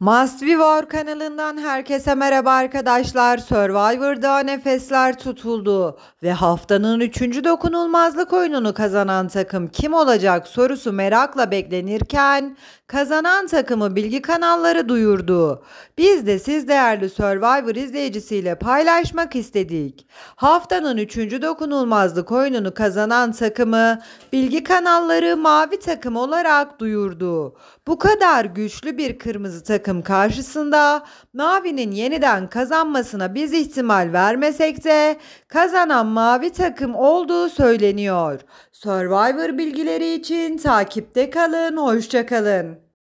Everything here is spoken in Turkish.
Must Vivor kanalından herkese merhaba arkadaşlar. Survivor'da nefesler tutuldu ve haftanın 3. dokunulmazlık oyununu kazanan takım kim olacak sorusu merakla beklenirken kazanan takımı bilgi kanalları duyurdu. Biz de siz değerli Survivor izleyicisiyle paylaşmak istedik. Haftanın 3. dokunulmazlık oyununu kazanan takımı bilgi kanalları mavi takım olarak duyurdu. Bu kadar güçlü bir kırmızı takım takım karşısında Mavi'nin yeniden kazanmasına biz ihtimal vermesek de kazanan Mavi takım olduğu söyleniyor. Survivor bilgileri için takipte kalın, hoşçakalın.